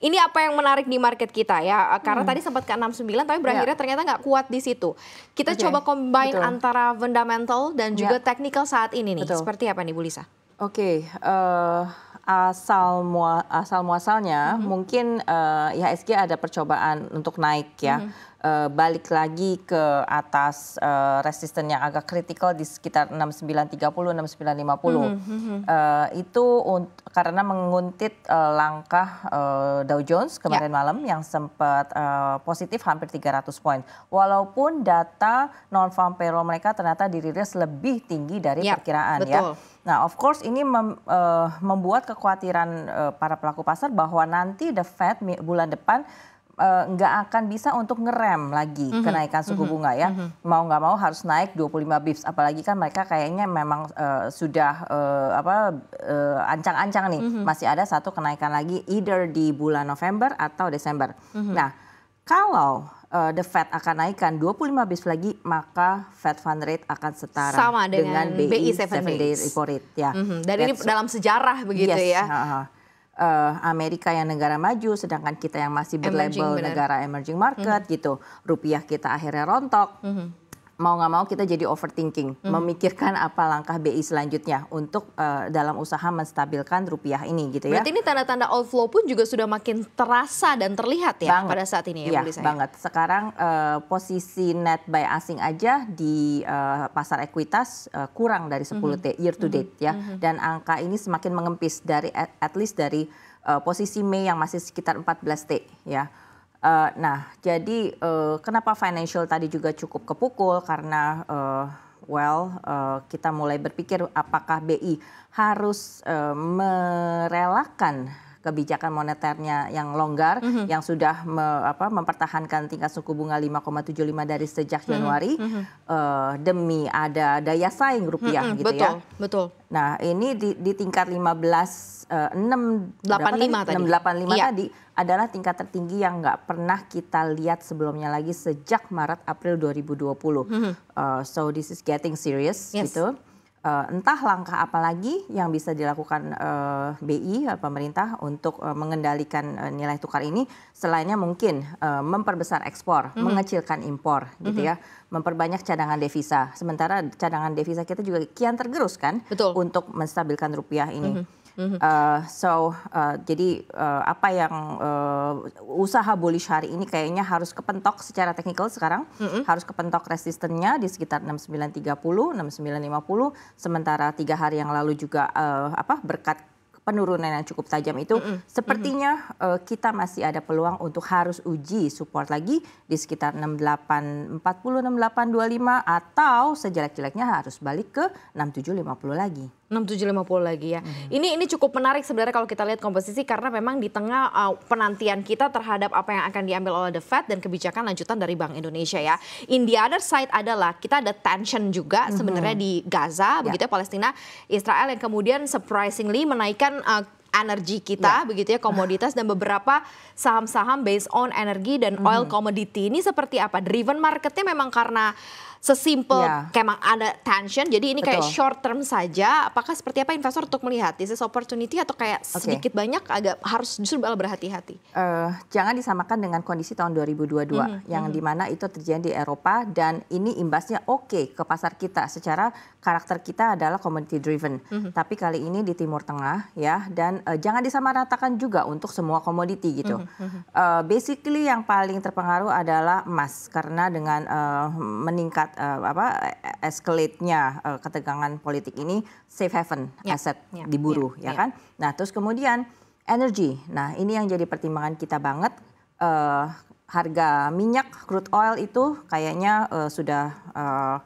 ini apa yang menarik di market kita ya eh, karena hmm. tadi sempat ke 69 tapi ya. berakhirnya ya. ternyata nggak kuat di situ kita okay. coba combine Betul. antara fundamental dan juga ya. technical saat ini nih Betul. seperti apa nih Bu Lisa oke okay, uh, eh, asal mua asal muasalnya mm -hmm. mungkin uh, eh, IHSG ada percobaan untuk naik ya mm -hmm uh, balik lagi ke atas uh, resisten yang agak kritikal di sekitar 6930 6950 mm -hmm. uh, itu karena menguntit uh, langkah uh, Dow Jones kemarin yeah. malam yang sempat uh, positif hampir 300 poin walaupun data non farm payroll mereka ternyata dirilis lebih tinggi dari yeah. perkiraan ya. Betul. ya Nah, of course ini mem, uh, membuat kekhawatiran uh, para pelaku pasar bahwa nanti the Fed bulan depan Eh, nggak uh, akan bisa untuk ngerem lagi mm -hmm. kenaikan suku mhm. bunga ya. Mm -hmm. Mau nggak mau harus naik 25 bips apalagi kan mereka kayaknya memang uh, sudah uh, apa ancang-ancang uh, nih mm -hmm. masih ada satu kenaikan lagi either di bulan November atau Desember. Mm -hmm. Nah, kalau uh, the Fed akan naikkan 25 bips lagi, maka Fed Fund Rate akan setara Sama dengan, dengan BI 7 day repo rate ya. Mm -hmm. dari dalam sejarah begitu yes, ya. Uh -huh uh, Amerika yang negara maju, sedangkan kita yang masih berlabel negara emerging market mm -hmm. gitu, rupiah kita akhirnya rontok. Mm -hmm mau nggak mau kita jadi overthinking, hmm. memikirkan apa langkah BI selanjutnya untuk uh, dalam usaha menstabilkan rupiah ini gitu ya. Berarti ini tanda-tanda outflow pun juga sudah makin terasa dan terlihat ya banget. pada saat ini ya, iya, ya saya. banget. Sekarang uh, posisi net buy asing aja di uh, pasar ekuitas uh, kurang dari 10 hmm. T year to hmm. date hmm. ya hmm. dan angka ini semakin mengempis dari at, at least dari uh, posisi Mei yang masih sekitar 14 T ya Uh, nah, jadi uh, kenapa financial tadi juga cukup kepukul karena uh, well uh, kita mulai berpikir apakah BI harus uh, merelakan kebijakan moneternya yang longgar mm -hmm. yang sudah me, apa, mempertahankan tingkat suku bunga 5,75 dari sejak mhm, Januari mm -hmm. uh, demi ada daya saing rupiah mm -hmm. gitu ya. betul, ya. Betul. Nah, ini di, di tingkat 15 uh, 6 85 tadi. 685 iya. tadi adalah tingkat tertinggi yang nggak pernah kita lihat sebelumnya lagi sejak Maret April 2020. Mm -hmm. uh, so this is getting serious yes. gitu uh, entah langkah apa lagi yang bisa dilakukan uh, eh, BI eh, pemerintah untuk uh, mengendalikan uh, nilai tukar ini selainnya mungkin uh, memperbesar ekspor, mm -hmm. mengecilkan impor mm -hmm. gitu ya, mhm. memperbanyak cadangan devisa. Sementara cadangan devisa kita juga kian tergerus kan Betul. untuk menstabilkan rupiah ini. Mm -hmm. Mm uh, so uh, jadi uh, apa yang uh, usaha bullish hari ini kayaknya harus kepentok secara teknikal sekarang, mm -hmm. harus kepentok resistennya di sekitar 6930, 6950. Sementara tiga hari yang lalu juga uh, apa berkat penurunan yang cukup tajam itu, mm -hmm. sepertinya mm -hmm. uh, kita masih ada peluang untuk harus uji support lagi di sekitar 6840 6825 atau sejelek-jeleknya harus balik ke 6750 lagi. 6750 lagi ya. Hmm. Ini ini cukup menarik sebenarnya kalau kita lihat komposisi karena memang di tengah uh, penantian kita terhadap apa yang akan diambil oleh The Fed dan kebijakan lanjutan dari Bank Indonesia ya. In the other side adalah kita ada tension juga hmm. sebenarnya di Gaza yeah. begitu ya Palestina Israel yang kemudian surprisingly menaikkan uh, energi kita yeah. begitu ya komoditas dan beberapa saham-saham based on energi dan hmm. oil hmm. commodity ini seperti apa driven marketnya memang karena sesimpel yeah. kayak ada tension. Jadi ini Betul. kayak short term saja. Apakah seperti apa investor untuk melihat this is opportunity atau kayak okay. sedikit banyak agak harus justru berhati-hati? Uh, jangan disamakan dengan kondisi tahun 2022 mm -hmm. yang mm -hmm. dimana itu terjadi di Eropa dan ini imbasnya oke okay ke pasar kita secara karakter kita adalah community driven. Mm -hmm. Tapi kali ini di Timur Tengah ya dan uh, jangan disamaratakan juga untuk semua komoditi gitu. Mm -hmm. uh, basically yang paling terpengaruh adalah emas karena dengan uh, meningkat melihat uh, apa e-, escalate uh, eh, ketegangan politik ini safe haven yeah. aset yeah. diburu yeah. Ya, ya kan. Nah, terus kemudian energi. Nah, ini yang jadi pertimbangan kita banget uh, harga minyak crude oil itu kayaknya uh, sudah uh,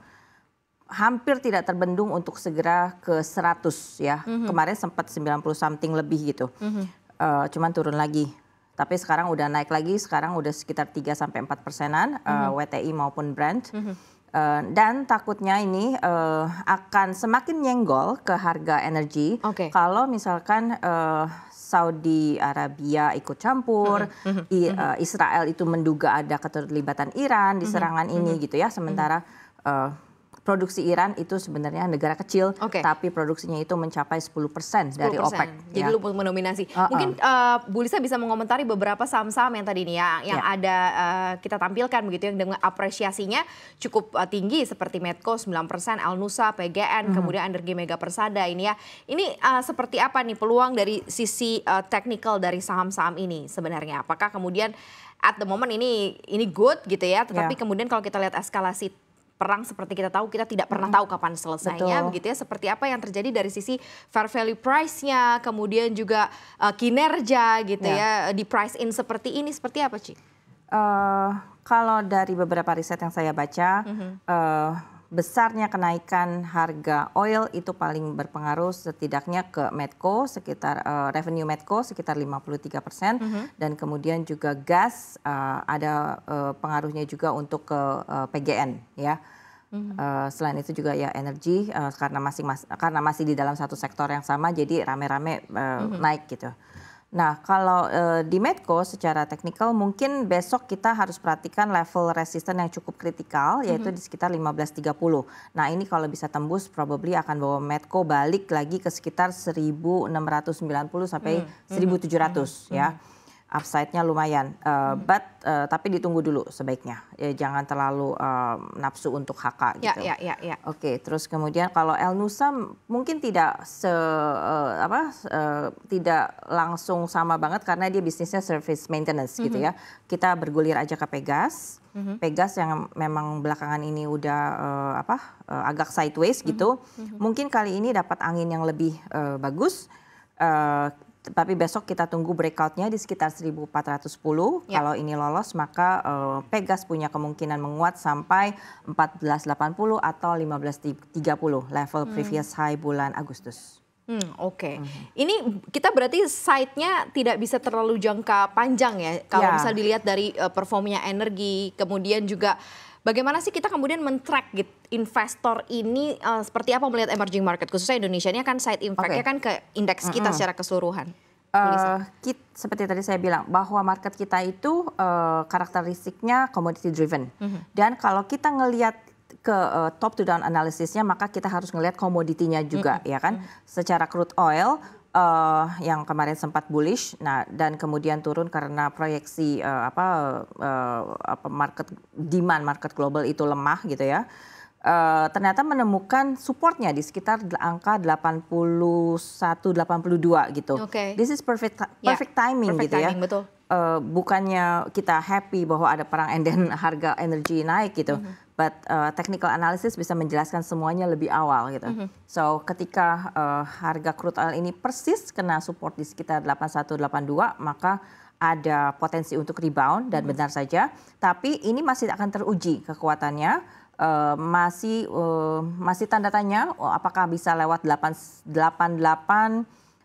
hampir tidak terbendung untuk segera ke 100 ya. Mm -hmm. Kemarin sempat 90 something lebih gitu. Mm -hmm. uh, cuman turun lagi. Tapi sekarang udah naik lagi, sekarang udah sekitar 3 sampai 4 persenan mm -hmm. uh, WTI maupun Brent. Mm -hmm. Eh, dan takutnya ini uh, akan semakin nyenggol ke harga energi okay. kalau misalkan uh, Saudi Arabia ikut campur, mm -hmm. I, uh, Israel itu menduga ada keterlibatan Iran di mm-hmm. serangan mm -hmm. ini gitu ya, sementara uh, produksi Iran itu sebenarnya negara kecil, okay. tapi produksinya itu mencapai 10%, 10%. dari OPEC. Jadi ya. lu mendominasi. Uh -uh. Mungkin uh, Bu Lisa bisa mengomentari beberapa saham-saham yang tadi ini ya, yang yeah. ada uh, kita tampilkan begitu ya, yang dengan apresiasinya cukup uh, tinggi seperti Medco 9%, persen, Alnusa, PGN, hmm. kemudian Energi Mega Persada ini ya. Ini uh, seperti apa nih peluang dari sisi uh, teknikal dari saham-saham ini sebenarnya? Apakah kemudian at the moment ini ini good gitu ya, ya. tetapi yeah. kemudian kalau kita lihat eskalasi perang seperti kita tahu kita tidak pernah tahu kapan selesainya Betul. begitu ya seperti apa yang terjadi dari sisi fair value price-nya kemudian juga uh, kinerja gitu yeah. ya di price in seperti ini seperti apa sih eh, Uh, kalau dari beberapa riset yang saya baca mm -hmm. uh, besarnya kenaikan harga oil itu paling berpengaruh setidaknya ke Medco sekitar uh, revenue Medco sekitar 53 persen mm -hmm. dan kemudian juga gas uh, ada uh, pengaruhnya juga untuk ke uh, PGN ya. Mm -hmm. Uh, selain itu juga ya energi uh, karena masih mas, karena masih di dalam satu sektor yang sama jadi rame-rame uh, mm -hmm. naik gitu. Nah, kalau e, di Medco secara teknikal mungkin besok kita harus perhatikan level resisten yang cukup kritikal mhm. yaitu mm -hmm. di sekitar 15.30. Nah, ini kalau bisa tembus probably akan bawa Medco balik lagi ke sekitar 1690 sampai mm -hmm. 1700 mm hmm, -hmm. ya. Mm -hmm upside-nya lumayan. Uh, hmm. But uh, tapi ditunggu dulu sebaiknya. Ya, jangan terlalu uh, nafsu untuk HK ya, gitu. Ya, ya, ya, ya. Oke, okay, terus kemudian kalau El Nusa mungkin tidak se uh, apa uh, tidak langsung sama banget karena dia bisnisnya service maintenance gitu hmm. ya. Kita bergulir aja ke Pegas. Mm -hmm. Pegas yang memang belakangan ini udah uh, apa uh, agak sideways gitu. Mm -hmm. Mungkin kali ini dapat angin yang lebih uh, bagus. Uh, tapi besok kita tunggu breakoutnya di sekitar 1410. Ya. Kalau ini lolos maka uh, Pegas punya kemungkinan menguat sampai 1480 atau 1530 level hmm. previous high bulan Agustus. Hmm, Oke, okay. -hmm. ini kita berarti side-nya tidak bisa terlalu jangka panjang ya. Kalau yeah. misal dilihat dari uh, performnya energi, kemudian juga Bagaimana sih kita kemudian men-track gitu, investor ini uh, seperti apa melihat emerging market khususnya Indonesia ini akan side impact-nya okay. kan ke indeks kita mm -hmm. secara keseluruhan. Uh, kit, seperti tadi saya bilang bahwa market kita itu uh, karakteristiknya commodity driven mm -hmm. dan kalau kita ngelihat ke uh, top to down analisisnya maka kita harus ngelihat komoditinya juga mm -hmm. ya kan mm -hmm. secara crude oil uh, yang kemarin sempat bullish, nah dan kemudian turun karena proyeksi uh, apa, uh, apa market demand market global itu lemah gitu ya. Uh, ternyata menemukan supportnya di sekitar angka 81 82 gitu. Okay. This is perfect ya, perfect yeah, timing perfect gitu ya. timing, ya. Betul uh, bukannya kita happy bahwa ada perang and then harga energi naik gitu. Mm -hmm. But uh, technical analysis bisa menjelaskan semuanya lebih awal gitu. Mm -hmm. So ketika uh, harga crude oil ini persis kena support di sekitar 8182 maka ada potensi untuk rebound dan mm -hmm. benar saja, tapi ini masih akan teruji kekuatannya. Uh, masih uh, masih tanda tanya oh, apakah bisa lewat 888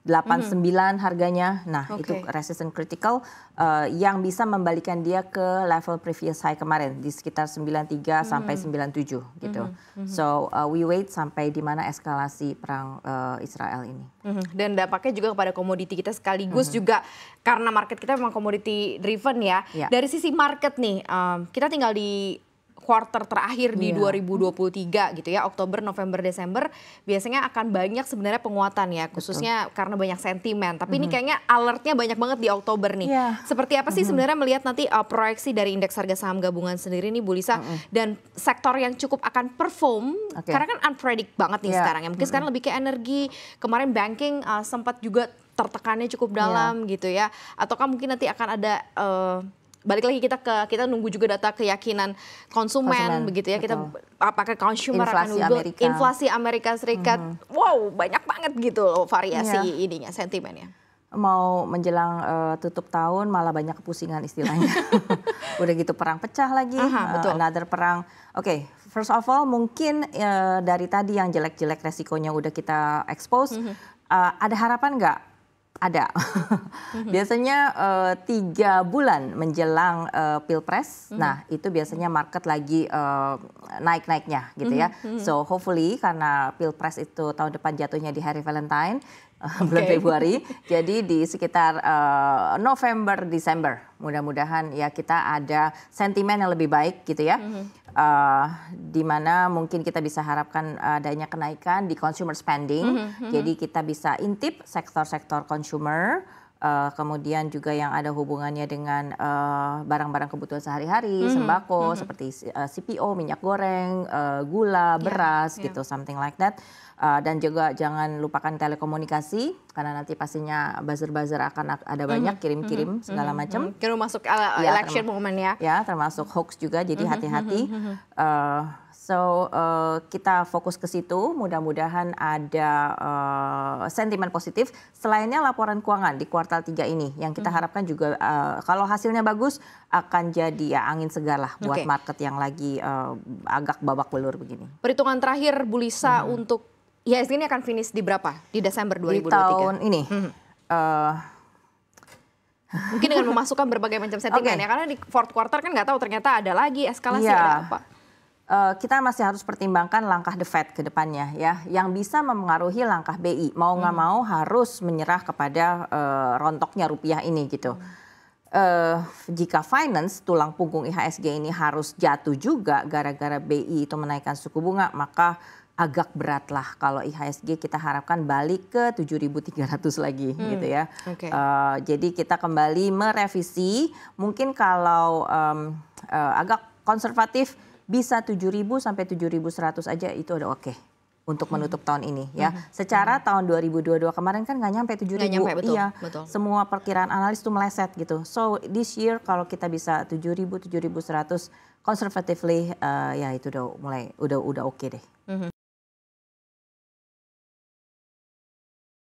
89 mm-hmm. harganya. Nah, okay. itu resistance critical uh, yang bisa membalikan dia ke level previous high kemarin di sekitar 93 mm-hmm. sampai 97 gitu. Mm-hmm. mm-hmm. So, uh, we wait sampai di mana eskalasi perang uh, Israel ini. Mm-hmm. Dan dampaknya juga kepada komoditi kita sekaligus mm-hmm. juga karena market kita memang komoditi driven ya. Yeah. Dari sisi market nih, um, kita tinggal di quarter terakhir di yeah. 2023 gitu ya Oktober November Desember biasanya akan banyak sebenarnya penguatan ya khususnya Betul. karena banyak sentimen tapi mm -hmm. ini mm-hmm. kayaknya alertnya banyak banget di Oktober nih yeah. seperti apa sih mm -hmm. sebenarnya melihat nanti uh, proyeksi dari indeks harga saham gabungan sendiri nih Bu Lisa mm -hmm. dan sektor yang cukup akan perform okay. karena kan unpredict banget nih yeah. sekarang ya mungkin mm -hmm. sekarang lebih ke energi kemarin banking uh, sempat juga tertekannya cukup iya. dalam yeah. gitu ya ataukah mungkin nanti akan ada uh, balik lagi kita ke kita nunggu juga data keyakinan konsumen, konsumen begitu ya betul. kita apakah consumer inflasi akan Amerika. inflasi Amerika Serikat mm -hmm. wow banyak banget gitu loh variasi yeah. ininya sentimennya mau menjelang uh, tutup tahun malah banyak kepusingan istilahnya udah gitu perang pecah lagi uh-huh, betul. Uh, another perang oke okay, first of all mungkin uh, dari tadi yang jelek-jelek resikonya udah kita expose mm -hmm. uh, ada harapan nggak ada. Mhm. biasanya uh, tiga bulan menjelang uh, pilpres, mm -hmm. nah itu biasanya market lagi uh, naik-naiknya gitu ya. Mm -hmm. So hopefully karena pilpres itu tahun depan jatuhnya di hari Valentine, okay. bulan Februari. Jadi di sekitar uh, November, Desember, mudah-mudahan ya kita ada sentimen yang lebih baik gitu ya. Mm -hmm. Uh, di mana mungkin kita bisa harapkan adanya kenaikan di consumer spending. Mm -hmm. Jadi kita bisa intip sektor-sektor consumer, Uh, kemudian juga yang ada hubungannya dengan eh, barang-barang uh, kebutuhan sehari-hari, mm-hmm. sembako mm-hmm. seperti uh, eh, CPO, minyak goreng, uh, gula, iya, beras yeah, gitu, yeah. something like that. Uh, dan juga jangan lupakan telekomunikasi karena nanti pastinya buzzer-buzzer akan ada mhm, banyak mhm, kirim-kirim mm -hmm. segala mhm. macam. Kirim masuk iya, election ya, moment ya. Ya, termasuk hoax juga jadi hati-hati. Mm-hmm. So uh, kita fokus ke situ, mudah-mudahan ada uh, sentimen positif. Selainnya laporan keuangan di kuartal 3 ini yang kita mm-hmm. harapkan juga uh, kalau hasilnya bagus akan jadi ya angin segar lah buat okay. market yang lagi uh, agak babak belur begini. Perhitungan terakhir Bu Lisa hmm. untuk IHSG ini akan finish di berapa? Di Desember 2023? Di tahun ini. Hmm. Uh, Mungkin dengan memasukkan berbagai macam settingan okay. ya, karena di fourth quarter kan nggak tahu ternyata ada lagi eskalasi yeah. ada apa uh, kita masih harus pertimbangkan langkah The Fed ke depannya ya yang bisa mempengaruhi langkah BI. Mau nggak hmm. mau harus menyerah kepada uh, eh, rontoknya rupiah ini gitu. Uh, jika finance tulang punggung IHSG ini harus jatuh juga gara-gara BI itu menaikkan suku bunga, maka agak berat lah kalau IHSG kita harapkan balik ke 7.300 lagi hmm, gitu ya. Okay. Uh, jadi kita kembali merevisi mungkin kalau um, uh, agak konservatif bisa 7.000 sampai 7.100 aja itu udah oke. Okay untuk hmm. menutup hmm. tahun ini ya. Hmm. Secara hmm. tahun 2022 kemarin kan nggak nyampe 7 ribu. nyampe, betul, iya. Betul. Semua perkiraan analis tuh meleset gitu. So this year kalau kita bisa 7 ribu, 7 ribu 100 conservatively uh, ya itu udah mulai udah udah oke okay deh. Hmm.